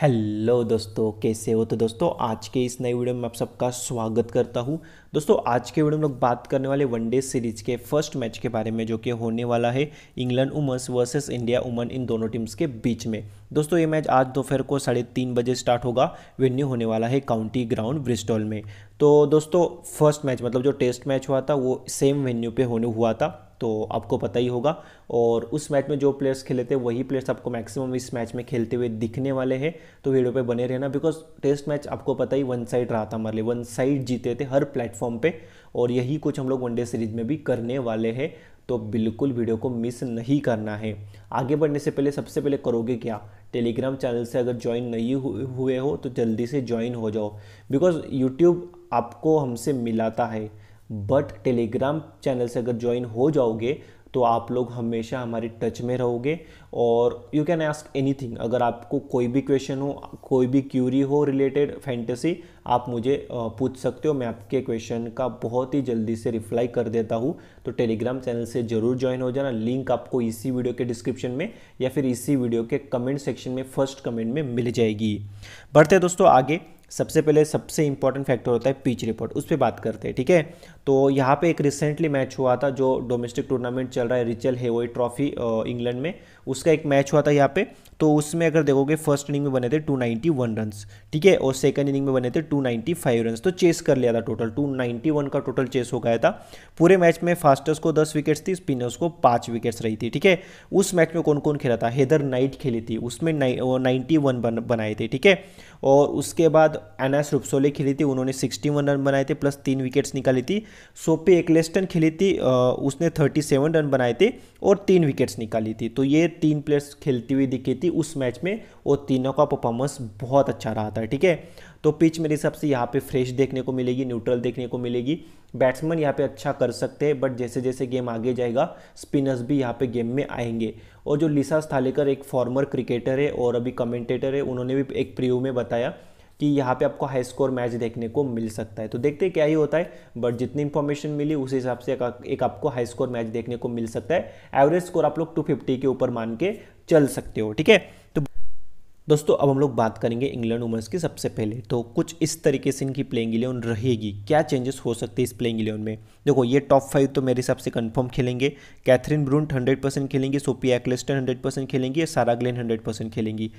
hello दोस्तों कैसे हो तो दोस्तों आज के इस नए वीडियो में आप सबका स्वागत करता हूँ दोस्तों आज के वीडियो में लोग बात करने वाले वनडे सीरीज के फर्स्ट मैच के बारे में जो कि होने वाला है इंग्लैंड उमर्स वर्सेस इंडिया उमन इन दोनों टीम्स के बीच में दोस्तों ये मैच आज दोपहर को साढ़े तीन बजे स्टार्ट होगा वेन्यू होने वाला है काउंटी ग्राउंड ब्रिस्टॉल में तो दोस्तों फर्स्ट मैच मतलब जो टेस्ट मैच हुआ था वो सेम वेन्यू पर होने हुआ था तो आपको पता ही होगा और उस मैच में जो प्लेयर्स खेले थे वही प्लेयर्स आपको मैक्सिमम इस मैच में खेलते हुए दिखने वाले हैं तो वीडियो पे बने रहना बिकॉज टेस्ट मैच आपको पता ही वन साइड रहा था हमारे लिए वन साइड जीते थे हर प्लेटफॉर्म पे और यही कुछ हम लोग वनडे सीरीज में भी करने वाले हैं तो बिल्कुल वीडियो को मिस नहीं करना है आगे बढ़ने से पहले सबसे पहले करोगे क्या टेलीग्राम चैनल से अगर ज्वाइन नहीं हुए हो तो जल्दी से ज्वाइन हो जाओ बिकॉज़ यूट्यूब आपको हमसे मिलाता है बट टेलीग्राम चैनल से अगर ज्वाइन हो जाओगे तो आप लोग हमेशा हमारे टच में रहोगे और यू कैन आस्क एनीथिंग अगर आपको कोई भी क्वेश्चन हो कोई भी क्यूरी हो रिलेटेड फैंटेसी आप मुझे पूछ सकते हो मैं आपके क्वेश्चन का बहुत ही जल्दी से रिप्लाई कर देता हूँ तो टेलीग्राम चैनल से ज़रूर ज्वाइन हो जाना लिंक आपको इसी वीडियो के डिस्क्रिप्शन में या फिर इसी वीडियो के कमेंट सेक्शन में फर्स्ट कमेंट में मिल जाएगी बढ़ते दोस्तों आगे सबसे पहले सबसे इंपॉर्टेंट फैक्टर होता है पिच रिपोर्ट उस पर बात करते हैं ठीक है तो यहाँ पे एक रिसेंटली मैच हुआ था जो डोमेस्टिक टूर्नामेंट चल रहा है रिचल हेवोई ट्रॉफी इंग्लैंड में उसका एक मैच हुआ था यहाँ पे तो उसमें अगर देखोगे फर्स्ट इनिंग में बने थे 291 रन ठीक है और सेकंड इनिंग में बने थे 295 रन तो चेस कर लिया था टोटल 291 का टोटल चेस हो गया था पूरे मैच में फास्टर्स को 10 विकेट्स थी स्पिनर्स को 5 विकेट्स रही थी ठीक है उस मैच में कौन कौन खेला था हेदर नाइट खेली थी उसमें नाइन्टी वन बनाए थे ठीक है और उसके बाद एन एस रुपसोले खेली थी उन्होंने सिक्सटी वन रन बनाए थे प्लस तीन विकेट्स निकाली थी सोपे एक्लेस्टन खेली थी उसने थर्टी सेवन रन बनाए थे और तीन विकेट्स निकाली थी तो ये तीन प्लेयर्स खेलती हुई दिखी थी उस मैच में और तीनों का परफॉर्मेंस बहुत अच्छा रहा था ठीक है तो पिच मेरे हिसाब से यहाँ पे फ्रेश देखने को मिलेगी न्यूट्रल देखने को मिलेगी बैट्समैन यहाँ पे अच्छा कर सकते हैं बट जैसे जैसे गेम आगे जाएगा स्पिनर्स भी यहाँ पे गेम में आएंगे और जो लिसा थालेकर एक फॉर्मर क्रिकेटर है और अभी कमेंटेटर है उन्होंने भी एक प्रियो में बताया कि यहाँ पे आपको हाई स्कोर मैच देखने को मिल सकता है तो देखते हैं क्या ही होता है बट जितनी इन्फॉर्मेशन मिली उस हिसाब से एक आपको हाई स्कोर मैच देखने को मिल सकता है एवरेज स्कोर आप लोग 250 के ऊपर मान के चल सकते हो ठीक है दोस्तों अब हम लोग बात करेंगे इंग्लैंड वुमेंस की सबसे पहले तो कुछ इस तरीके से इनकी प्लेइंग इलेवन रहेगी क्या चेंजेस हो सकते हैं इस प्लेइंग इलेवन में देखो ये टॉप फाइव तो मेरे हिसाब से कन्फर्म खेलेंगे कैथरीन ब्रूंट हंड्रेड परसेंट खेलेंगी सोपिया एक्लेस्टन हंड्रेड परसेंट खेलेंगी या सारा ग्लेन हंड्रेड परसेंट खेलेंगी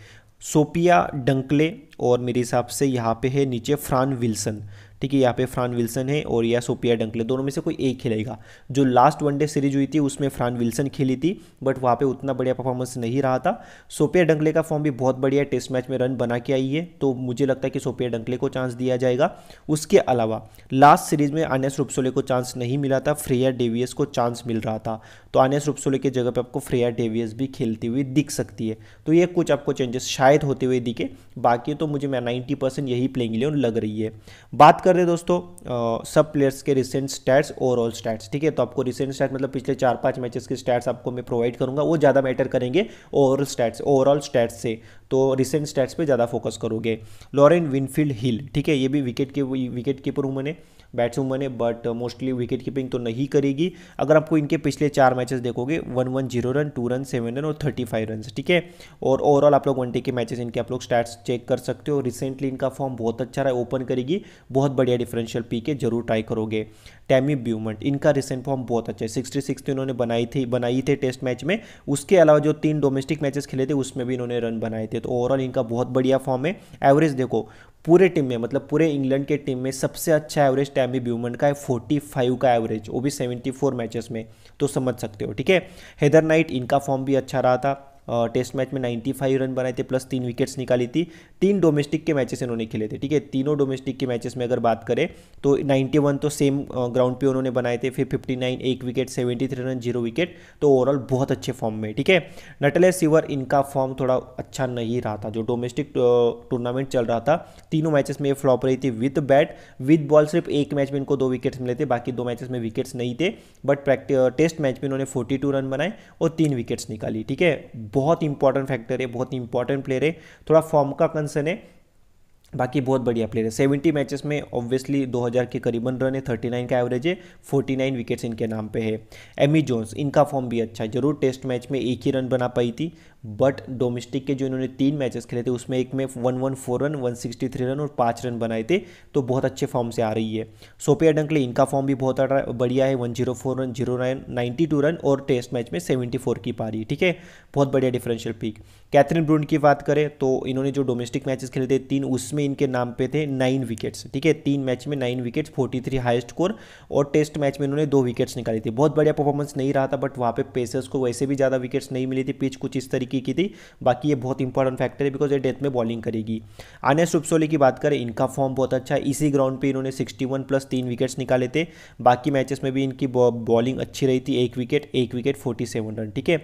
सोपिया डंकले और मेरे हिसाब से यहाँ पे है नीचे फ्रान विल्सन ठीक है यहाँ पे फ्रान विल्सन है और या सोपिया डंकले दोनों में से कोई एक खेलेगा जो लास्ट वनडे सीरीज हुई थी उसमें फ्रान विल्सन खेली थी बट वहाँ पर उतना बढ़िया परफॉर्मेंस नहीं रहा था सोपिया डंकले का फॉर्म भी बहुत बढ़िया टेस्ट मैच में रन बना के आई है तो मुझे लगता है कि सोपिया डंकले को चांस दिया जाएगा उसके अलावा लास्ट सीरीज में आनेस रूपसोले को चांस नहीं मिला था फ्रेया डेवियस को चांस मिल रहा था तो आनेस रूपसोले की जगह पर आपको फ्रेया डेवियस भी खेलती हुई दिख सकती है तो ये कुछ आपको चेंजेस शायद होते हुए दिखे बाकी तो मुझे मैं नाइन्टी परसेंट यही प्लेइंग लग रही है बात कर कर रहे हैं दोस्तों सब प्लेयर्स के रिसेंट स्टैट्स ओवरऑल स्टैट्स ठीक है तो आपको रिसेंट स्टैट्स मतलब पिछले चार पांच मैचेस के स्टैट्स आपको मैं प्रोवाइड करूंगा वो ज़्यादा मैटर करेंगे ओवरऑल स्टैट्स ओवरऑल स्टैट्स से तो रिसेंट स्टैट्स पे ज़्यादा फोकस करोगे लॉरेन विनफील्ड हिल ठीक है ये भी विकेट के विकेट कीपर हूँ मैंने बैट्सवुमन है बट मोस्टली विकेट कीपिंग तो नहीं करेगी अगर आपको इनके पिछले चार मैचेस देखोगे one one zero run two run seven run और थर्टी फाइव रन ठीक है और ओवरऑल आप लोग वन डे के मैचेस इनके आप लोग स्टैट्स चेक कर सकते हो रिसेंटली इनका फॉर्म बहुत अच्छा रहा है ओपन करेगी बहुत बढ़िया डिफरेंशियल पी के जरूर ट्राई करोगे टैमी ब्यूमेंट इनका रिसेंट फॉर्म बहुत अच्छा है सिक्सटी सिक्स तो इन्होंने बनाई थी बनाई थे टेस्ट मैच में उसके अलावा जो तीन डोमेस्टिक मैचेस खेले थे उसमें भी इन्होंने रन बनाए थे तो ओवरऑल इनका बहुत बढ़िया फॉर्म है एवरेज देखो पूरे टीम में मतलब पूरे इंग्लैंड के टीम में सबसे अच्छा एवरेज टाइम भी ब्यूमन का है 45 का एवरेज वो भी 74 मैचेस में तो समझ सकते हो ठीक है हैदर नाइट इनका फॉर्म भी अच्छा रहा था टेस्ट मैच में 95 रन बनाए थे प्लस तीन विकेट्स निकाली थी तीन डोमेस्टिक के मैचेस इन्होंने खेले थे ठीक है तीनों डोमेस्टिक के मैचेस में अगर बात करें तो 91 तो सेम ग्राउंड पे उन्होंने बनाए थे फिर 59 एक विकेट 73 रन जीरो विकेट तो ओवरऑल बहुत अच्छे फॉर्म में ठीक है नटले सिवर इनका फॉर्म थोड़ा अच्छा नहीं रहा था जो डोमेस्टिक टूर्नामेंट चल रहा था तीनों मैचेस में ये फ्लॉप रही थी विथ बैट विथ बॉल सिर्फ एक मैच में इनको दो विकेट्स मिले थे बाकी दो मैचेस में विकेट्स नहीं थे बट टेस्ट मैच में इन्होंने फोर्टी रन बनाए और तीन विकेट्स निकाली ठीक है बहुत इंपॉर्टेंट फैक्टर है बहुत इंपॉर्टेंट प्लेयर है थोड़ा फॉर्म का कंसर्न है बाकी बहुत बढ़िया प्लेयर है सेवेंटी मैचेस में ऑब्वियसली 2000 के करीबन रन है 39 का एवरेज है 49 विकेट्स इनके नाम पे है एमी जोन्स इनका फॉर्म भी अच्छा है जरूर टेस्ट मैच में एक ही रन बना पाई थी बट डोमेस्टिक के जो इन्होंने तीन मैचेस खेले थे उसमें एक में one one four run one sixty three run और पाँच रन बनाए थे तो बहुत अच्छे फॉर्म से आ रही है सोपिया डंकले इनका फॉर्म भी बहुत बढ़िया है one zero four run zero nine ninety two run और टेस्ट मैच में सेवेंटी फोर की पारी ठीक है बहुत बढ़िया डिफरेंशियल पिक कैथरीन ब्रून की बात करें तो इन्होंने जो डोमेस्टिक मैचेस खेले थे तीन उसमें इनके नाम पे थे नाइन विकेट्स ठीक है तीन मैच में nine wickets forty three highest score और टेस्ट मैच में इन्होंने दो विकेट्स निकाली थी बहुत बढ़िया परफॉर्मेंस नहीं रहा था बट वहाँ पे पेसर्स को वैसे भी ज़्यादा विकेट्स नहीं मिली थी पिच कुछ इस तरीके की की थी बाकी ये बहुत इंपॉर्टेंट फैक्टर है बिकॉज ये डेथ में बॉलिंग करेगी आनेस रुपसोली की बात करें इनका फॉर्म बहुत अच्छा है इसी ग्राउंड पर इन्होंने सिक्सटी प्लस तीन विकेट्स निकाले थे बाकी मैचेस में भी इनकी बॉलिंग अच्छी रही थी एक विकेट एक विकेट फोर्टी रन ठीक है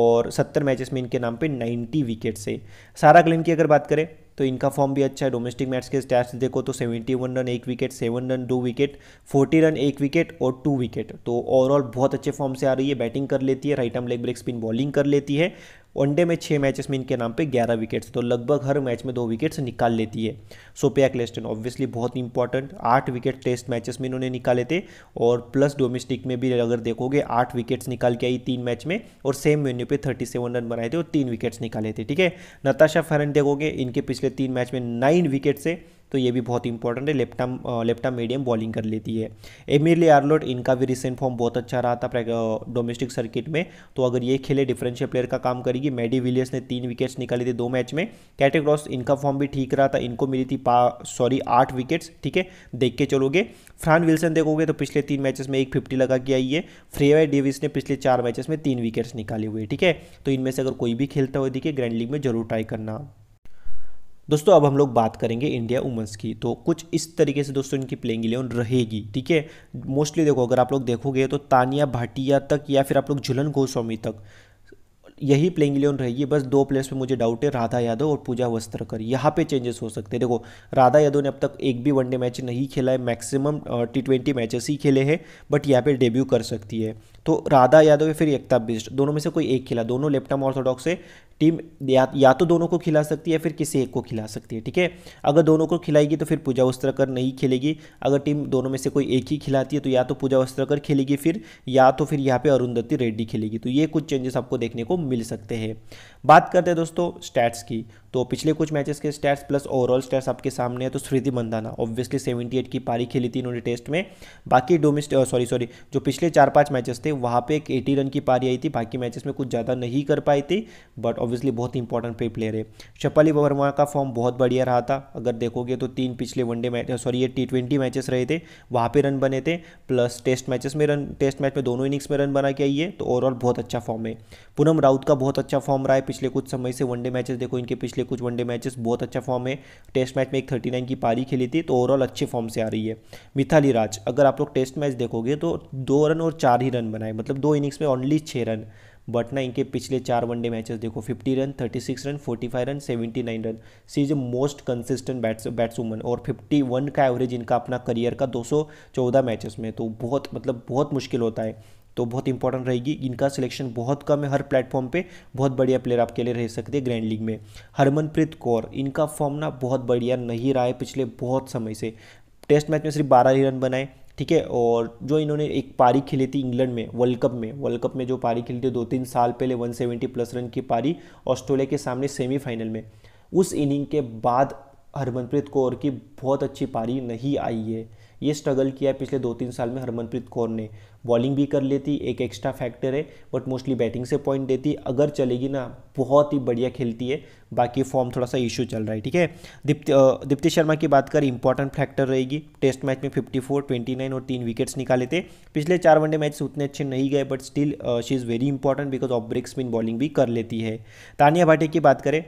और सत्तर मैचेस में इनके नाम पे 90 विकेट्स है सारा ग्लिन की अगर बात करें तो इनका फॉर्म भी अच्छा है डोमेस्टिक मैच के स्टैट्स देखो तो 71 रन एक विकेट 7 रन दो विकेट 40 रन एक विकेट और टू विकेट तो ओवरऑल बहुत अच्छे फॉर्म से आ रही है बैटिंग कर लेती है right arm leg break spin bowling कर लेती है वनडे में छः मैचेस में इनके नाम पे ग्यारह विकेट्स तो लगभग हर मैच में दो विकेट्स निकाल लेती है सोपिया क्लेस्टन ऑब्वियसली बहुत इंपॉर्टेंट आठ विकेट टेस्ट मैचेस में इन्होंने निकाले थे और प्लस डोमेस्टिक में भी अगर देखोगे आठ विकेट्स निकाल के आई तीन मैच में और सेम वेन्यू पर थर्टी सेवन रन बनाए थे और तीन विकेट्स निकाले थे ठीक है नताशा फरन देखोगे इनके पिछले तीन मैच में नाइन विकेट्स है तो ये भी बहुत इंपॉर्टेंट है लेफ्ट लेफ्ट मीडियम बॉलिंग कर लेती है एमिली आर्लोट इनका भी रिसेंट फॉर्म बहुत अच्छा रहा था डोमेस्टिक सर्किट में तो अगर ये खेले डिफरेंशियल प्लेयर का काम करेगी मेडी विलियर्स ने तीन विकेट्स निकाली थी दो मैच में कैटेग्रॉस इनका फॉर्म भी ठीक रहा था इनको मिली थी सॉरी आठ विकेट्स ठीक है देख के चलोगे फ्रान विल्सन देखोगे तो पिछले तीन मैचेस में एक फिफ्टी लगा के आई है फ्रेवाई डेविस ने पिछले चार मैचेस में तीन विकेट्स निकाले हुए ठीक है तो इनमें से अगर कोई भी खेलता हुआ दिखे ग्रैंड लीग में जरूर ट्राई करना दोस्तों अब हम लोग बात करेंगे इंडिया वुमेंस की तो कुछ इस तरीके से दोस्तों इनकी प्लेइंग इलेवन रहेगी ठीक है मोस्टली देखो अगर आप लोग देखोगे तो तानिया भाटिया तक या फिर आप लोग झुलन गोस्वामी तक यही प्लेइंग इलेवन रहेगी बस दो प्लेयर्स पे मुझे डाउट है राधा यादव और पूजा वस्त्रकर यहाँ पे चेंजेस हो सकते हैं देखो राधा यादव ने अब तक एक भी वनडे मैच नहीं खेला है मैक्सिमम टी ट्वेंटी मैचेस ही खेले हैं बट यहाँ पे डेब्यू कर सकती है तो राधा यादव या फिर एकता बिस्ट दोनों में से कोई एक खिला दोनों लेफ्टम ऑर्थोडॉक्स से टीम या, या तो दोनों को खिला सकती है या फिर किसी एक को खिला सकती है ठीक है अगर दोनों को खिलाएगी तो फिर पूजा वस्त्रकर नहीं खेलेगी अगर टीम दोनों में से कोई एक ही खिलाती है तो या तो पूजा वस्त्रकर खेलेगी फिर या तो फिर यहाँ पे अरुंधति रेड्डी खेलेगी तो ये कुछ चेंजेस आपको देखने को मिल सकते हैं बात करते हैं दोस्तों स्टैट्स की तो पिछले कुछ मैचेस के स्टैट्स प्लस ओवरऑल स्टैट्स आपके सामने है तो स्मृति मंदाना ऑब्वियसली 78 की पारी खेली थी इन्होंने टेस्ट में बाकी डोमेस्टिक सॉरी सॉरी जो पिछले चार पाँच मैचेस थे वहाँ पर एक एटी रन की पारी आई थी बाकी मैचेस में कुछ ज़्यादा नहीं कर पाई थी बट ऑब्वियसली बहुत इंपॉर्टेंट पे प्लेयर है शपाली वर्मा का फॉर्म बहुत बढ़िया रहा था अगर देखोगे तो तीन पिछले वनडे मैच सॉरी ये टी ट्वेंटी मैचेस रहे थे वहाँ पर रन बने थे प्लस टेस्ट मैचेस में रन टेस्ट मैच में दोनों इनिंग्स में रन बना के आई है तो ओवरऑल बहुत अच्छा फॉर्म है पूनम राउत का बहुत अच्छा फॉर्म रहा है पिछले कुछ समय से वनडे मैचेस देखो इनके पिछले पिछले कुछ वनडे मैचेस बहुत अच्छा फॉर्म है टेस्ट मैच में एक थर्टी नाइन की पारी खेली थी तो ओवरऑल अच्छे फॉर्म से आ रही है मिथाली राज अगर आप लोग टेस्ट मैच देखोगे तो दो रन और चार ही रन बनाए मतलब दो इनिंग्स में ओनली छः रन बट ना इनके पिछले चार वनडे मैचेस देखो fifty run thirty six run forty five run seventy nine run she is most consistent bats batswoman और वन का एवरेज इनका अपना करियर का दो सौ चौदह मैचेस में तो बहुत मतलब बहुत मुश्किल होता है तो बहुत इंपॉर्टेंट रहेगी इनका सिलेक्शन बहुत कम है हर प्लेटफॉर्म पे बहुत बढ़िया प्लेयर आपके लिए रह सकते हैं ग्रैंड लीग में हरमनप्रीत कौर इनका फॉर्म ना बहुत बढ़िया नहीं रहा है पिछले बहुत समय से टेस्ट मैच में सिर्फ बारह ही रन बनाए ठीक है और जो इन्होंने एक पारी खेली थी इंग्लैंड में वर्ल्ड कप में वर्ल्ड कप में जो पारी खेली थी दो तीन साल पहले 170 प्लस रन की पारी ऑस्ट्रेलिया के सामने सेमीफाइनल में उस इनिंग के बाद हरमनप्रीत कौर की बहुत अच्छी पारी नहीं आई है ये स्ट्रगल किया है पिछले दो तीन साल में हरमनप्रीत कौर ने बॉलिंग भी कर लेती एक एक्स्ट्रा फैक्टर है बट मोस्टली बैटिंग से पॉइंट देती अगर चलेगी ना बहुत ही बढ़िया खेलती है बाकी फॉर्म थोड़ा सा इशू चल रहा है ठीक है दीप्ति दीप्ति शर्मा की बात कर इंपॉर्टेंट फैक्टर रहेगी टेस्ट मैच में 54, 29 और तीन विकेट्स निकाले थे पिछले चार वनडे मैच उतने अच्छे नहीं गए but still she is very important because of break spin bowling भी कर लेती है तानिया भाटे की बात करें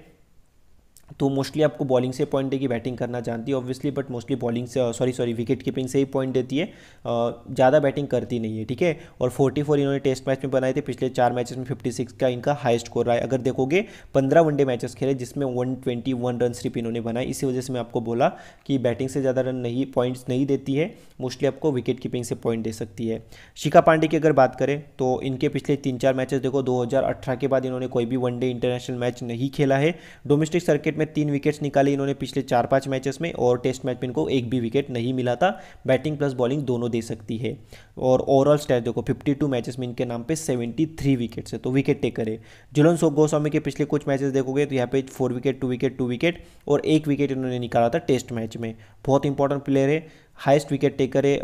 तो मोस्टली आपको बॉलिंग से पॉइंट देगी बैटिंग करना जानती है ऑब्वियसली बट मोस्टली बॉलिंग से सॉरी सॉरी विकेट कीपिंग से ही पॉइंट देती है ज़्यादा बैटिंग करती नहीं है ठीक है और 44 इन्होंने टेस्ट मैच में बनाए थे पिछले चार मैचेस में 56 का इनका हाईएस्ट स्कोर रहा है अगर देखोगे पंद्रह वनडे मैचेस खेले जिसमें वन रन सिर्फ इन्होंने बनाए इसी वजह से मैं आपको बोला कि बैटिंग से ज़्यादा रन नहीं पॉइंट्स नहीं देती है मोस्टली आपको विकेट कीपिंग से पॉइंट दे सकती है शिखा पांडे की अगर बात करें तो इनके पिछले तीन चार मैचेस देखो दो के बाद इन्होंने कोई भी वनडे इंटरनेशनल मैच नहीं खेला है डोमेस्टिक सर्किट क्रिकेट में तीन विकेट्स निकाले इन्होंने पिछले चार पांच मैचेस में और टेस्ट मैच में इनको एक भी विकेट नहीं मिला था बैटिंग प्लस बॉलिंग दोनों दे सकती है और ओवरऑल स्टैच देखो 52 मैचेस में इनके नाम पे 73 विकेट्स है तो विकेट टेकर है जुलन गोस्वामी के पिछले कुछ मैचेस देखोगे तो यहाँ पे four wicket two wicket two wicket और एक विकेट इन्होंने निकाला था टेस्ट मैच में बहुत इंपॉर्टेंट प्लेयर है हाइस्ट विकेट टेकर है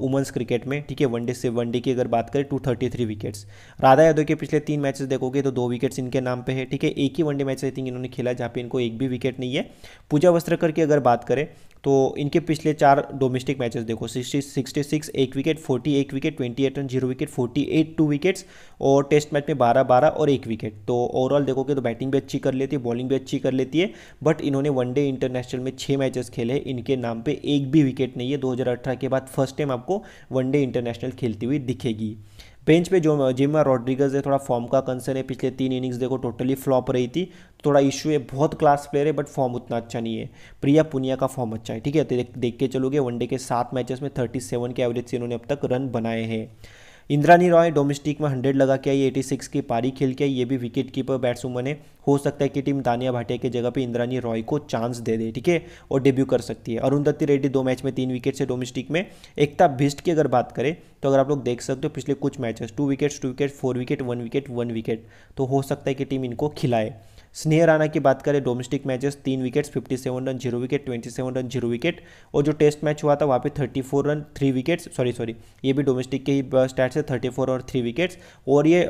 वुमेंस क्रिकेट में ठीक है वनडे से वनडे की अगर बात करें two thirty three wickets Radha Yadav के पिछले तीन मैचेस देखोगे तो दो विकेट्स इनके नाम पे है ठीक है एक ही वनडे मैच आई थिंक इन्होंने खेला जहाँ पे इनको एक भी विकेट नहीं है पूजा वस्त्रकर की अगर बात करें तो इनके पिछले चार डोमेस्टिक मैचेस देखो सिक्सटी सिक्सटी सिक्स एक विकेट फोर्टी एक wicket twenty eight run zero wicket forty eight two wickets और टेस्ट मैच में बारह बारह और एक विकेट तो ओवरऑल देखोगे तो बैटिंग भी अच्छी कर लेती है बॉलिंग भी अच्छी कर लेती है बट इन्होंने वनडे इंटरनेशनल में छः मैचेस खेले इनके नाम पर एक भी विकेट नहीं है दो के बाद फर्स्ट टाइम आपको वनडे इंटरनेशनल खेलती हुई दिखेगी बेंच पे जो जिम रॉड्रिगज है थोड़ा फॉर्म का कंसर्न है पिछले तीन इनिंग्स देखो टोटली फ्लॉप रही थी तो थोड़ा इशू है बहुत क्लास प्लेयर है बट फॉर्म उतना अच्छा नहीं है प्रिया पुनिया का फॉर्म अच्छा है ठीक है तो देख के चलोगे वनडे के सात मैचेस में थर्टी सेवन के एवरेज से इन्होंने अब तक रन बनाए हैं इंद्रानी रॉय डोमेस्टिक में हंड्रेड लगा के आई एटी सिक्स की पारी खेल के आई ये भी विकेट कीपर बैट्समैन है हो सकता है कि टीम दानिया भाटिया की जगह पे इंद्रानी रॉय को चांस दे दे ठीक है और डेब्यू कर सकती है अरुण दत्ती रेड्डी दो मैच में तीन विकेट से डोमेस्टिक में एकता भिस्ट की अगर बात करें तो अगर आप लोग देख सकते हो पिछले कुछ matches two wickets two wicket four wicket one wicket one wicket तो हो सकता है कि टीम इनको खिलाए स्नेह राणा की बात करें डोमेस्टिक मैचेस तीन wickets 57 run zero wicket 27 run zero wicket और जो टेस्ट मैच हुआ था वहाँ पे 34 run three wickets sorry sorry ये भी डोमेस्टिक के ही स्टैट से 34 और थ्री विकेट्स और ये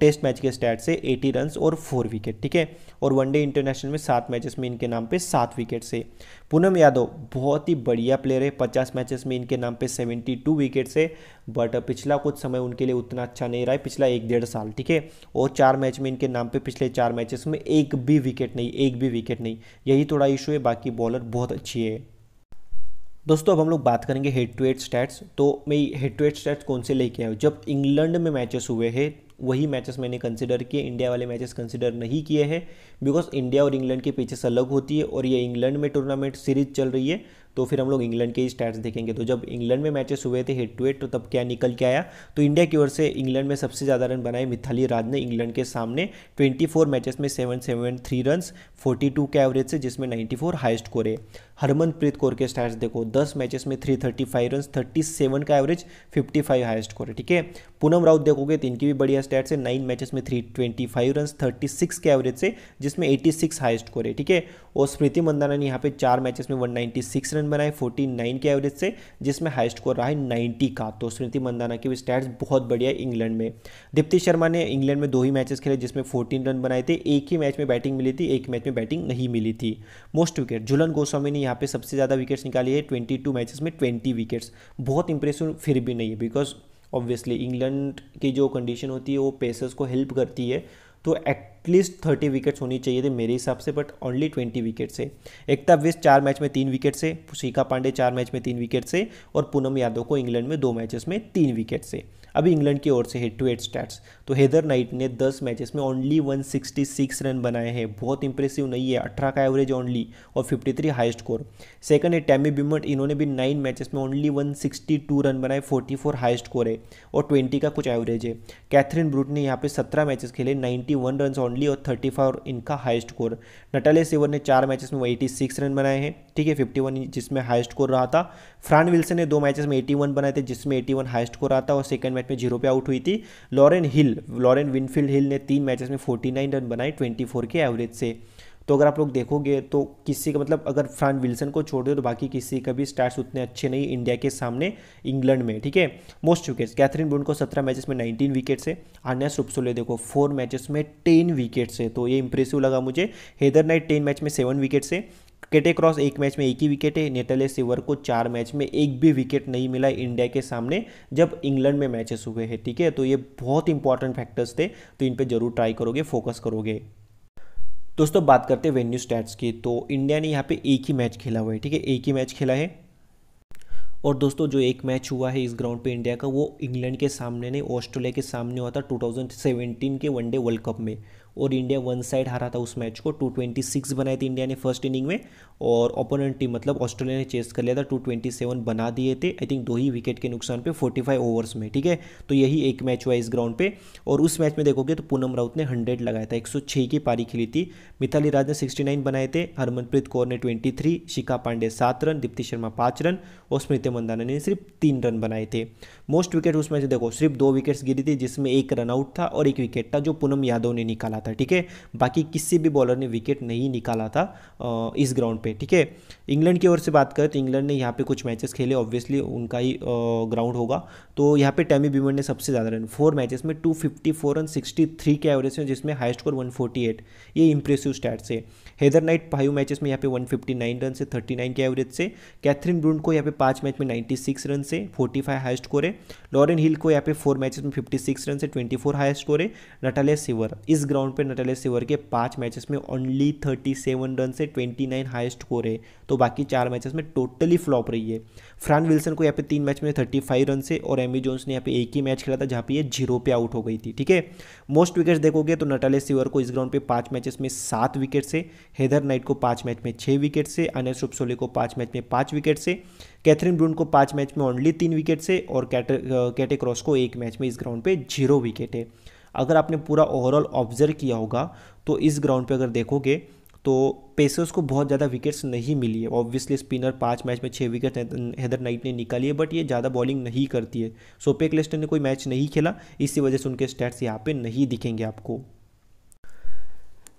टेस्ट मैच के स्टैट से 80 रन और फोर विकेट ठीक है और वनडे इंटरनेशनल में सात मैचेस में इनके नाम पर सात विकेट से पूनम यादव बहुत ही बढ़िया प्लेयर है पचास मैचेस में इनके नाम पर सेवेंटी टू विकेट्स है बट पिछला कुछ समय उनके लिए उतना अच्छा नहीं रहा है पिछला एक डेढ़ साल ठीक है और चार मैच में इनके नाम पर पिछले चार मैचेस में एक भी विकेट नहीं एक भी विकेट नहीं यही थोड़ा इशू है बाकी बॉलर बहुत अच्छी है दोस्तों अब हम लोग बात करेंगे हेड टू हेड स्टैट्स तो मैं हेड टू हेड स्टैट्स कौन से लेके आया हूँ जब इंग्लैंड में मैचेस हुए हैं वही मैचेस मैंने कंसिडर किए इंडिया वाले मैचेस कंसिडर नहीं किए हैं बिकॉज इंडिया और इंग्लैंड के पिचेस अलग होती है और ये इंग्लैंड में टूर्नामेंट सीरीज चल रही है तो फिर हम लोग इंग्लैंड के ही स्टैट्स देखेंगे तो जब इंग्लैंड में मैचेस हुए थे हेड टू हेड तो तब क्या निकल के आया तो इंडिया की ओर से इंग्लैंड में सबसे ज़्यादा रन बनाए मिथाली राज ने इंग्लैंड के सामने 24 मैचेस में सेवन सेवन रन फोर्टी 42 के एवरेज से जिसमें 94 फोर हाइस्ट कोरे हरमनप्रीत कौर के स्टैट्स देखो दस मैचेस में थ्री 335 रन थर्टी का एवरेज फिफ्टी फाइव हाइस्ट है ठीक है पूनम राउत देखोगे तो इनकी भी बढ़िया स्टैट से नाइन मैचेस में three twenty five run thirty six के एवरेज से जिसमें एटी सिक्स हाइस्ट स्कोर है ठीक है और स्मृति मंदाना ने यहाँ पे चार मैचेस में वन नाइन्टी सिक्स रन बनाए फोर्टी नाइन के एवरेज से जिसमें हाइस्ट स्कोर रहा है नाइन्टी का तो स्मृति मंदाना की स्टैट्स बहुत बढ़िया है इंग्लैंड में दीप्ति शर्मा ने इंग्लैंड में दो ही मैचेस खेले जिसमें फोर्टीन रन बनाए थे एक ही मैच में बैटिंग मिली थी एक मैच में बैटिंग नहीं मिली थी मोस्ट विकेट झुलन गोस्वामी ने यहाँ पे सबसे ज़्यादा विकेट्स निकाली है ट्वेंटी टू मैचेस में ट्वेंटी विकेट्स बहुत इंप्रेसिव फिर भी नहीं है बिकॉज ऑब्वियसली इंग्लैंड की जो कंडीशन होती है वो पेसर्स को हेल्प करती है तो एटलीस्ट थर्टी विकेट्स होनी चाहिए थे मेरे हिसाब से बट ओनली ट्वेंटी विकेट से एकता विस्ट चार मैच में तीन विकेट से शिखा पांडे चार मैच में तीन विकेट से और पूनम यादव को इंग्लैंड में दो मैचेस में तीन विकेट से अभी इंग्लैंड की ओर से हेड टू हेड स्टैट्स तो हेदर नाइट ने 10 मैचेस में ओनली 166 रन बनाए हैं बहुत इंप्रेसिव नहीं है 18 का एवरेज ओनली और 53 हाई स्कोर सेकंड है टैमी बिमट इन्होंने भी 9 मैचेस में ओनली 162 रन बनाए 44 हाई स्कोर है और 20 का कुछ एवरेज है कैथरीन ब्रूट ने यहाँ पे 17 मैचेस खेले 91 रन लवली और थर्टी फाइव इनका हाईएस्ट स्कोर नटाले सेवन ने चार मैचेस में 86 रन बनाए हैं ठीक है फिफ्टी वन जिसमें हाइस्ट स्कोर रहा था फ्रान विल्सन ने दो मैचेस में एटी बनाए थे जिसमें एटी वन हाईएस्ट स्कोर रहा था और सेकंड मैच में जीरो पे आउट हुई थी Lauren Hill Lauren Winfield Hill ने तीन मैचेस में फोर्टी रन बनाए ट्वेंटी के एवरेज से तो अगर आप लोग देखोगे तो किसी का मतलब अगर फ्रांड विल्सन को छोड़ दो तो बाकी किसी का भी स्टार्स उतने अच्छे नहीं इंडिया के सामने इंग्लैंड में ठीक है मोस्ट विकेट्स कैथरीन ब्रून को सत्रह मैचेस में नाइनटीन विकेट्स है आन्या सुपसोले देखो फोर मैचेस में टेन विकेट्स है तो ये इंप्रेसिव लगा मुझे हेदर नाइट टेन मैच में सेवन विकेट्स है केटे क्रॉस एक मैच में एक ही विकेट है नेटले सिवर को चार मैच में एक भी विकेट नहीं मिला इंडिया के सामने जब इंग्लैंड में मैचेस हुए हैं ठीक है तो ये बहुत इंपॉर्टेंट फैक्टर्स थे तो इन पे जरूर ट्राई करोगे फोकस करोगे दोस्तों बात करते हैं वेन्यू स्टैट्स की तो इंडिया ने यहाँ पे एक ही मैच खेला हुआ है ठीक है एक ही मैच खेला है और दोस्तों जो एक मैच हुआ है इस ग्राउंड पे इंडिया का वो इंग्लैंड के सामने ने ऑस्ट्रेलिया के सामने हुआ था 2017 के वनडे वर्ल्ड कप में और इंडिया वन साइड हारा था उस मैच को 226 बनाए थे इंडिया ने फर्स्ट इनिंग में और ओपोनेंट टीम मतलब ऑस्ट्रेलिया ने चेस कर लिया था 227 बना दिए थे आई थिंक दो ही विकेट के नुकसान पे 45 ओवर्स में ठीक है तो यही एक मैच हुआ इस ग्राउंड पे और उस मैच में देखोगे तो पूनम राउत ने हंड्रेड लगाया था एक की पारी खेली थी मिथाली राज ने सिक्सटी बनाए थे हरमनप्रीत कौर ने ट्वेंटी शिखा पांडे सात रन दीप्ति शर्मा पाँच रन और स्मृति मंदाना ने सिर्फ तीन रन बनाए थे मोस्ट विकेट उस मैच देखो सिर्फ दो विकेट्स गिरी थी जिसमें एक रनआउट था और एक विकेट था जो पूनम यादव ने निकाला था था ठीक है बाकी किसी भी बॉलर ने विकेट नहीं निकाला था इस ग्राउंड पे ठीक है इंग्लैंड की ओर से बात करें तो इंग्लैंड ने यहाँ पे कुछ मैचेस खेले ऑब्वियसली उनका ही ग्राउंड होगा तो यहाँ पे टैमी बीमन ने सबसे ज़्यादा रन फोर मैचेस में two fifty four sixty three के एवरेज है जिसमें highest score one forty eight ये इंप्रेसिव स्टैट्स है हैदर नाइट फाइव मैचेस में यहाँ पे वन फिफ्टी नाइन रन से थर्टी नाइन के एवरेज से कैथरीन ब्रूंड को यहाँ पे पाँच मैच में नाइन्टी सिक्स रन से फोर्टी फाइव हाइस्ट स्कोर है लॉरेन हिल को यहाँ पे फोर मैचेस में फिफ्टी सिक्स रन से ट्वेंटी फोर हाइस्ट स्कोर है नटालिया सिवर इस ग्राउंड ग्राउंड पे नटाले सिवर के पांच मैचेस में ओनली 37 सेवन रन से 29 नाइन हाइस्ट स्कोर है तो बाकी चार मैचेस में टोटली फ्लॉप रही है फ्रान विल्सन को यहाँ पे तीन मैच में 35 फाइव रन से और एमी जोन्स ने यहाँ पे एक ही मैच खेला था जहाँ पे ये जीरो पे आउट हो गई थी ठीक है मोस्ट विकेट्स देखोगे तो नटाले सिवर को इस ग्राउंड पर पाँच मैचेस में सात विकेट से हैदर नाइट को पाँच मैच में छः विकेट से अनेश रुपसोले को पाँच मैच में पाँच विकेट से कैथरीन ब्रून को पाँच मैच में ओनली तीन विकेट से और कैटे क्रॉस को एक मैच में इस ग्राउंड पर जीरो विकेट है अगर आपने पूरा ओवरऑल ऑब्जर्व किया होगा तो इस ग्राउंड पे अगर देखोगे तो पेसर्स को बहुत ज़्यादा विकेट्स नहीं मिली है ऑब्वियसली स्पिनर पाँच मैच में छः विकेट हैदर नाइट ने निकाली है बट ये ज़्यादा बॉलिंग नहीं करती है सोपेक लेस्टर ने कोई मैच नहीं खेला इसी वजह से उनके स्टैट्स यहाँ पे नहीं दिखेंगे आपको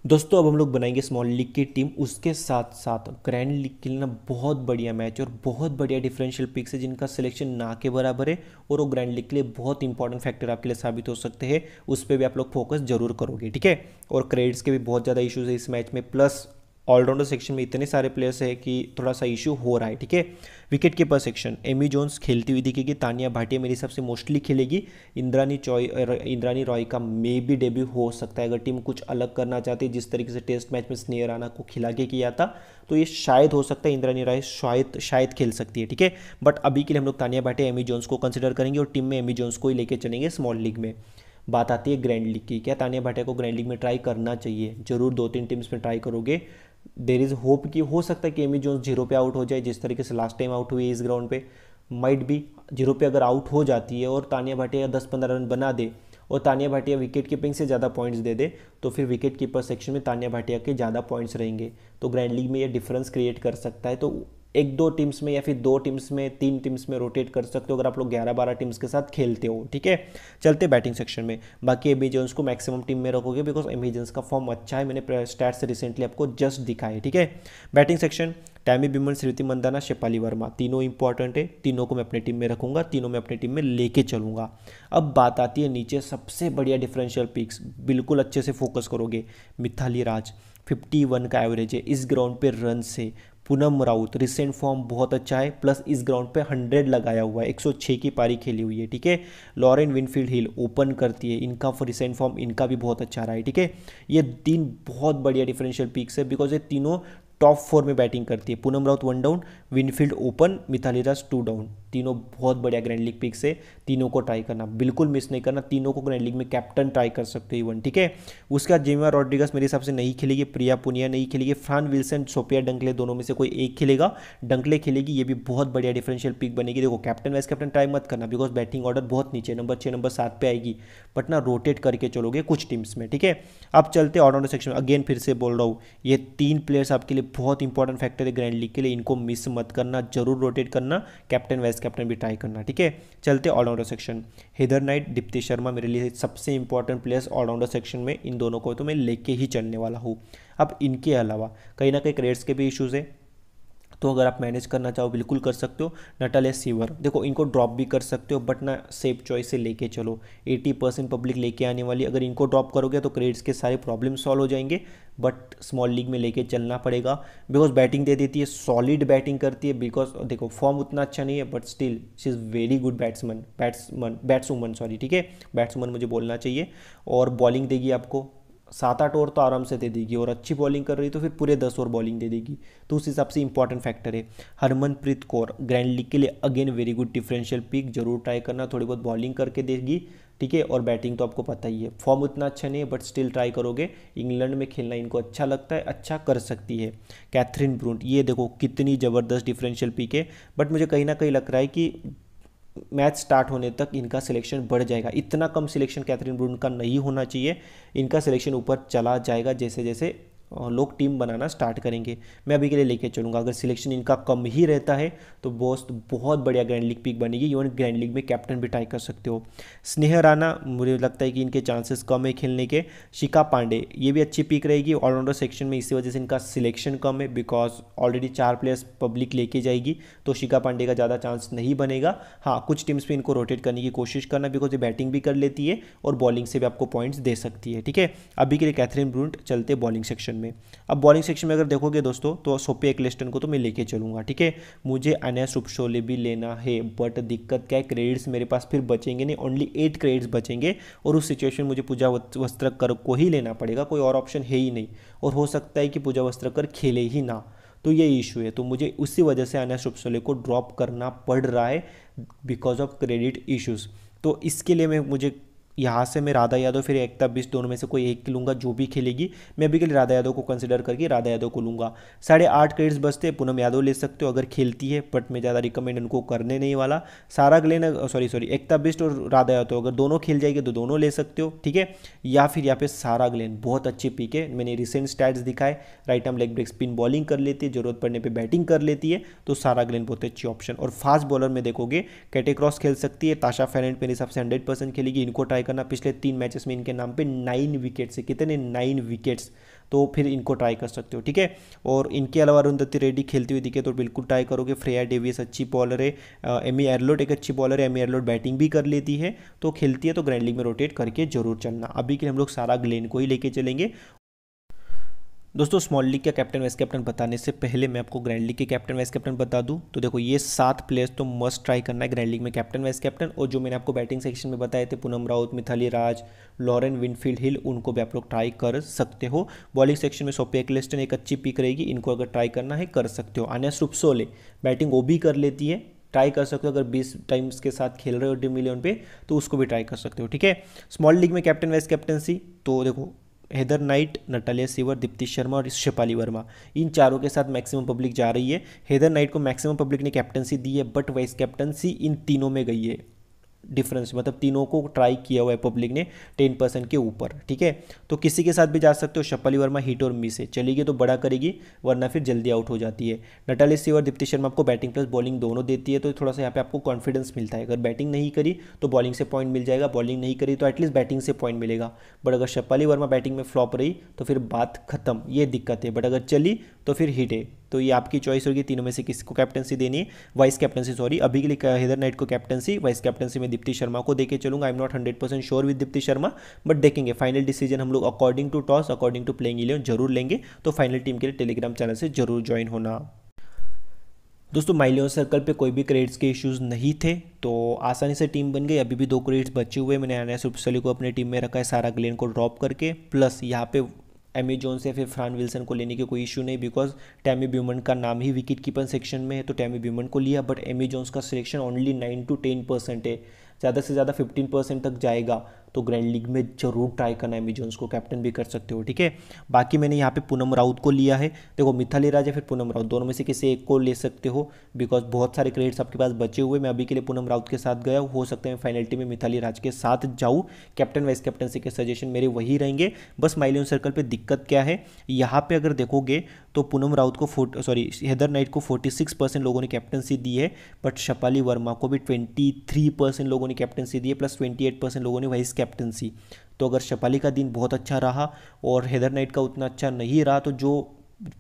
दोस्तों अब हम लोग बनाएंगे स्मॉल लीग की टीम उसके साथ साथ ग्रैंड लीग के लिए ना बहुत बढ़िया मैच और बहुत बढ़िया डिफरेंशियल पिक्स है जिनका सिलेक्शन ना के बराबर है और वो ग्रैंड लीग के लिए बहुत इंपॉर्टेंट फैक्टर आपके लिए साबित हो सकते हैं उस पर भी आप लोग फोकस जरूर करोगे ठीक है और क्रेडिट्स के भी बहुत ज़्यादा इशूज़ है इस मैच में प्लस ऑलराउंडर सेक्शन में इतने सारे प्लेयर्स है कि थोड़ा सा इशू हो रहा है ठीक है wicket keeper section Amy Jones खेलती हुई दिखेगी तानिया भाटिया मेरे हिसाब से मोस्टली खेलेगी इंद्रानी चॉय इंद्रानी रॉय का मे बी डेब्यू हो सकता है अगर टीम कुछ अलग करना चाहती है जिस तरीके से टेस्ट मैच में स्नेह राना को खिला के किया था तो ये शायद हो सकता है इंद्रानी रॉय शायद शायद खेल सकती है ठीक है बट अभी के लिए हम लोग तानिया भाटिया एमी जोन्स को कंसिडर करेंगे और टीम में एमी जोन्स को ही लेके चलेंगे स्मॉल लीग में बात आती है ग्रैंड लीग की क्या तानिया भाटिया को ग्रैंड लीग में ट्राई करना चाहिए जरूर दो तीन टीम्स में ट्राई करोगे देर इज़ होप कि हो सकता है कि एमी जोन्स जीरो पे आउट हो जाए जिस तरीके से लास्ट टाइम आउट हुई इस ग्राउंड पे माइट भी जीरो पे अगर आउट हो जाती है और तानिया भाटिया दस पंद्रह रन बना दे और तानिया भाटिया विकेट कीपिंग से ज़्यादा पॉइंट्स दे दे तो फिर विकेट कीपर सेक्शन में तानिया भाटिया के ज़्यादा पॉइंट्स रहेंगे तो ग्रैंड लीग में ये डिफरेंस क्रिएट कर सकता है तो एक दो टीम्स में या फिर दो टीम्स में तीन टीम्स में रोटेट कर सकते हो अगर आप लोग ग्यारह बारह टीम्स के साथ खेलते हो ठीक है चलते बैटिंग सेक्शन में बाकी एमी जोन्स को मैक्सिमम टीम में रखोगे बिकॉज एमी जोन्स का फॉर्म अच्छा है मैंने स्टैट्स रिसेंटली आपको जस्ट दिखा है ठीक है बैटिंग सेक्शन टैमी बिमल स्मृति मंदाना शेपाली वर्मा तीनों इंपॉर्टेंट है तीनों को मैं अपनी टीम में रखूंगा तीनों मैं अपनी टीम में लेके चलूंगा अब बात आती है नीचे सबसे बढ़िया डिफरेंशियल पिक्स बिल्कुल अच्छे से फोकस करोगे मिथाली राज 51 का एवरेज है इस ग्राउंड पे रन से पूनम राउत रिसेंट फॉर्म बहुत अच्छा है प्लस इस ग्राउंड पे 100 लगाया हुआ है 106 की पारी खेली हुई है ठीक है लॉरेन विनफील्ड हिल ओपन करती है इनका रिसेंट फॉर्म इनका भी बहुत अच्छा रहा है ठीक है ये तीन बहुत बढ़िया डिफरेंशियल पिक्स है बिकॉज ये तीनों टॉप फोर में बैटिंग करती है Punam Raut one down Winfield open Mithali Raj two down तीनों बहुत बढ़िया ग्रैंड लीग पिक से तीनों को ट्राई करना बिल्कुल मिस नहीं करना तीनों को ग्रैंड लीग में कैप्टन ट्राई कर सकते हो इवन ठीक है उसके बाद जेमिया रॉड्रिगस मेरे हिसाब से नहीं खेलेगी प्रिया पुनिया नहीं खेलेगी फ्रान विल्सन सोपिया डंकले दोनों में से कोई एक खेलेगा डंकले खेलेगी ये भी बहुत बढ़िया डिफरेंशियल पिक बनेगी देखो कैप्टन वाइस कैप्टन ट्राई मत करना बिकॉज बैटिंग ऑर्डर बहुत नीचे नंबर छः नंबर सात पे आएगी बट ना रोटेट करके चलोगे कुछ टीम्स में ठीक है अब चलते ऑलराउंडर सेक्शन अगेन फिर से बोल रहा हूँ ये तीन प्लेयर्स आपके लिए बहुत इंपॉर्टेंट फैक्टर है ग्रैंड लीग के लिए इनको मिस मत करना जरूर रोटेट करना कैप्टन वाइस कैप्टन भी ट्राई करना ठीक है चलते allrounder section Heather Knight Deepti Sharma मेरे लिए सबसे इंपॉर्टेंट प्लेयर्स ऑलराउंडर सेक्शन में इन दोनों को तो मैं लेके ही चलने वाला हूँ अब इनके अलावा कहीं ना कहीं क्रेड्स के भी इशूज़ है तो अगर आप मैनेज करना चाहो बिल्कुल कर सकते हो नटल या सीवर देखो इनको ड्रॉप भी कर सकते हो बट ना सेफ चॉइस से लेके चलो 80 परसेंट पब्लिक लेके आने वाली अगर इनको ड्रॉप करोगे तो क्रेडिट्स के सारे प्रॉब्लम सॉल्व हो जाएंगे बट स्मॉल लीग में लेके चलना पड़ेगा बिकॉज बैटिंग दे देती है सॉलिड बैटिंग करती है बिकॉज देखो फॉर्म उतना अच्छा नहीं है but still she is very good batsman batsman batswoman sorry ठीक है बैट्समैन मुझे बोलना चाहिए और बॉलिंग देगी आपको सात आठ ओवर तो आराम से दे देगी और अच्छी बॉलिंग कर रही तो फिर पूरे दस ओवर बॉलिंग दे देगी तो उस हिसाब से इंपॉर्टेंट फैक्टर है हरमनप्रीत कौर ग्रैंड लीग के लिए again very good differential pick जरूर ट्राई करना थोड़ी बहुत बॉलिंग करके देगी ठीक है और बैटिंग तो आपको पता ही है फॉर्म उतना अच्छा नहीं है बट स्टिल ट्राई करोगे इंग्लैंड में खेलना इनको अच्छा लगता है अच्छा कर सकती है कैथरीन ब्रूंट ये देखो कितनी ज़बरदस्त डिफरेंशियल पिक है बट मुझे कहीं ना कहीं लग रहा है कि मैच स्टार्ट होने तक इनका सिलेक्शन बढ़ जाएगा इतना कम सिलेक्शन कैथरीन ब्रून का नहीं होना चाहिए इनका सिलेक्शन ऊपर चला जाएगा जैसे जैसे लोग टीम बनाना स्टार्ट करेंगे मैं अभी के लिए लेके चलूँगा अगर सिलेक्शन इनका कम ही रहता है तो बॉस तो बहुत बढ़िया ग्रैंड लीग पिक बनेगी इवन ग्रैंड लीग में कैप्टन भी ट्राई कर सकते हो स्नेह राणा मुझे लगता है कि इनके चांसेस कम है खेलने के शिका पांडे ये भी अच्छी पिक रहेगी ऑलराउंडर सेक्शन में इसी वजह से इनका सिलेक्शन कम है बिकॉज ऑलरेडी चार प्लेयर्स पब्लिक लेके जाएगी तो शिका पांडे का ज़्यादा चांस नहीं बनेगा हाँ कुछ टीम्स पर इनको रोटेट करने की कोशिश करना बिकॉज ये बैटिंग भी कर लेती है और बॉलिंग से भी आपको पॉइंट्स दे सकती है ठीक है अभी के लिए कैथरीन ब्रूंट चलते बॉलिंग सेक्शन सेक्शन में अब बॉलिंग सेक्शन में अगर देखोगे दोस्तों तो सोपे एकलेस्टन को तो मैं लेके चलूंगा ठीक है मुझे अनया सुपशोले भी लेना है बट दिक्कत क्या है क्रेडिट्स मेरे पास फिर बचेंगे नहीं ओनली एट क्रेडिट्स बचेंगे और उस सिचुएशन मुझे पूजा वस्त्रकर को ही लेना पड़ेगा कोई और ऑप्शन है ही नहीं और हो सकता है कि पूजा वस्त्रकर खेले ही ना तो ये इशू है तो मुझे उसी वजह से अनया सुपसोले को ड्रॉप करना पड़ रहा है बिकॉज ऑफ क्रेडिट इशूज़ तो इसके लिए मैं मुझे यहाँ से मैं राधा यादव फिर एकता बिस्ट दोनों में से कोई एक लूँगा जो भी खेलेगी मैं अभी के लिए राधा यादव को कंसिडर करके राधा यादव को लूँगा साढ़े आठ क्रेडिट्स बचते पूनम यादव ले सकते हो अगर खेलती है बट मैं ज़्यादा रिकमेंड उनको करने नहीं वाला सारा Glenn sorry sorry Ekta Bisht और राधा यादव अगर दोनों खेल जाएगी तो दोनों ले सकते हो ठीक है या फिर यहाँ पे सारा ग्लेन बहुत अच्छी पिक है मैंने रिसेंट स्टैट्स दिखाए right arm leg break spin bowling कर लेती है जरूरत पड़ने पर बैटिंग कर लेती है तो सारा ग्लेन बहुत अच्छी ऑप्शन और फास्ट बॉलर में देखोगे कैटेक्रॉस खेल सकती है ताशा फेरेंट मेरे हिसाब से हंड्रेड परसेंट खेलेगी इनको ट्राई करना पिछले तीन मैचेस में इनके नाम पे नाइन विकेट्स है कितने नाइन विकेट्स तो फिर इनको ट्राई कर सकते हो ठीक है और इनके अलावा अरुंधति रेड्डी खेलते हुए दिखे तो बिल्कुल ट्राई करोगे फ्रेया डेविस अच्छी बॉलर है एमी एयरलोट एक अच्छी बॉलर है एमी एयरलोट बैटिंग भी कर लेती है तो खेलती है तो ग्रैंड लीग में रोटेट करके जरूर चलना अभी के लिए हम लोग सारा ग्लेन को ही लेके चलेंगे दोस्तों स्मॉल लीग का कैप्टन वाइस कैप्टन बताने से पहले मैं आपको ग्रैंड लीग के कैप्टन वाइस कैप्टन बता दूं तो देखो ये सात प्लेयर्स तो मस्ट ट्राई करना है ग्रैंड लीग में कैप्टन वाइस कैप्टन और जो मैंने आपको बैटिंग सेक्शन में बताए थे Punam Raut Mithali Raj Lauren Winfield Hill उनको भी आप लोग ट्राई कर सकते हो बॉलिंग सेक्शन में सोपे एक्लेस्टन एक अच्छी पिक रहेगी इनको अगर ट्राई करना है कर सकते हो आन्या सुपसोले बैटिंग वो भी कर लेती है ट्राई कर सकते हो अगर 20 टाइम्स के साथ खेल रहे हो डी इलेवन पे तो उसको भी ट्राई कर सकते हो ठीक है स्मॉल लीग में कैप्टन वाइस कैप्टनसी तो देखो Heather Knight Natalie Sciver Deepti Sharma और शिपाली वर्मा इन चारों के साथ मैक्सिमम पब्लिक जा रही है हैदर नाइट को मैक्सिमम पब्लिक ने कैप्टनसी दी है बट वाइस कैप्टनसी इन तीनों में गई है डिफरेंस मतलब तीनों को ट्राई किया हुआ है पब्लिक ने टेन परसेंट के ऊपर ठीक है तो किसी के साथ भी जा सकते हो शपली वर्मा हिट और मिस है चली गई तो बड़ा करेगी वरना फिर जल्दी आउट हो जाती है नटाली सिंह और दीप्ति शर्मा आपको बैटिंग प्लस बॉलिंग दोनों देती है तो थोड़ा सा यहाँ पे आपको कॉन्फिडेंस मिलता है अगर बैटिंग नहीं करी तो बॉलिंग से पॉइंट मिल जाएगा बॉलिंग नहीं करी तो एटलीस्ट बैटिंग से पॉइंट मिलेगा बट अगर शपाली वर्मा बैटिंग में फ्लॉप रही तो फिर बात खत्म ये दिक्कत है बट अगर चली तो फिर हिट है तो ये आपकी चॉइस होगी तीनों में से किसको कैप्टनसी देनी है वाइस कैप्टनसी सॉरी अभी के लिए हेदर नाइट को कैप्टनसी वाइस कैप्टनसी में दीप्ति शर्मा को देके चलूंगा I am not hundred percent sure with Deepti Sharma but देखेंगे फाइनल डिसीजन हम लोग according to toss according to playing eleven जरूर लेंगे तो फाइनल टीम के लिए टेलीग्राम चैनल से जरूर ज्वाइन होना दोस्तों माइलियन सर्कल पे कोई भी क्रेडिट्स के इश्यूज नहीं थे तो आसानी से टीम बन गई अभी भी दो क्रेडिट्स बचे हुए मैंने अनाया सुपसली को अपने टीम में रखा है सारा ग्लेन को ड्रॉप करके प्लस यहाँ पे एमी जोन या फिर फ्रान विल्सन को लेने की कोई इशू नहीं बिकॉज टैमी ब्यूमन का नाम ही विकेट कीपर सेक्शन में है तो टैमी ब्यूमन को लिया बट एमी जोन्स का selection only nine to ten percent है ज़्यादा से ज़्यादा फिफ्टीन परसेंट तक जाएगा तो ग्रैंड लीग में जरूर ट्राई करना जोन्स को कैप्टन भी कर सकते हो ठीक है बाकी मैंने यहाँ पे पूनम राउत को लिया है देखो मिथाली राज या फिर पूनम राउत दोनों में से किसी एक को ले सकते हो बिकॉज बहुत सारे क्रेडिट्स आपके पास बचे हुए मैं अभी के लिए पूनम राउत के साथ गया हो सकता है मैं फाइनल्टी में मिथाली राज के साथ जाऊँ कैप्टन वाइस कैप्टनसी के सजेशन मेरे वही रहेंगे बस माइलियन सर्कल पर दिक्कत क्या है यहाँ पर अगर देखोगे तो पूनम राउत को सॉरी हैदर नाइट को फोर्टी सिक्स परसेंट लोगों ने कैप्टनसी दी है बट शपाली वर्मा को भी ट्वेंटी थ्री परसेंट लोगों ने कैप्टनसी दी है प्लस ट्वेंटी एट परसेंट लोगों ने वाइस कैप्टनसी तो अगर शपाली का दिन बहुत अच्छा रहा और हैदर नाइट का उतना अच्छा नहीं रहा तो जो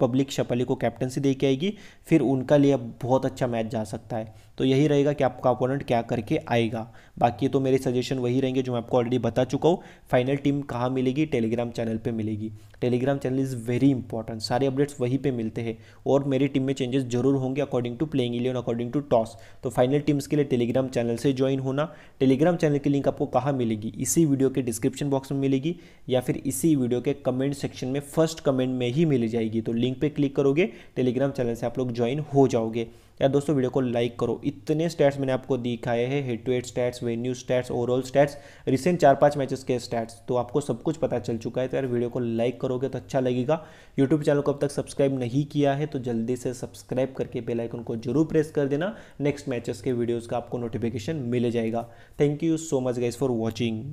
पब्लिक शपाली को कैप्टनसी दे के आएगी फिर उनका लिए बहुत अच्छा मैच जा सकता है तो यही रहेगा कि आपका अपोनेंट क्या करके आएगा बाकी तो मेरे सजेशन वही रहेंगे जो मैं आपको ऑलरेडी बता चुका हूँ फाइनल टीम कहाँ मिलेगी टेलीग्राम चैनल पर मिलेगी Telegram channel is very important सारे अपडेट्स वहीं पर मिलते हैं और मेरी टीम में चेंजेस जरूर होंगे according to playing eleven according to toss तो फाइनल टीम्स के लिए टेलीग्राम चैनल से ज्वाइन होना टेलीग्राम चैनल की लिंक आपको कहाँ मिलेगी इसी वीडियो के डिस्क्रिप्शन बॉक्स में मिलेगी या फिर इसी वीडियो के कमेंट सेक्शन में फर्स्ट कमेंट में ही मिल जाएगी तो लिंक पे क्लिक करोगे टेलीग्राम चैनल से आप लोग ज्वाइन हो जाओगे या दोस्तों वीडियो को लाइक करो इतने स्टैट्स मैंने आपको दिखाए हैं head to head stats venue stats overall stats recent चार पाँच मैचेस के स्टैट्स तो आपको सब कुछ पता चल चुका है तो यार वीडियो को लाइक करोगे तो अच्छा लगेगा यूट्यूब चैनल को अब तक सब्सक्राइब नहीं किया है तो जल्दी से सब्सक्राइब करके बेलाइकन को जरूर प्रेस कर देना नेक्स्ट मैचेस के वीडियोज़ का आपको नोटिफिकेशन मिल जाएगा thank you so much guys for watching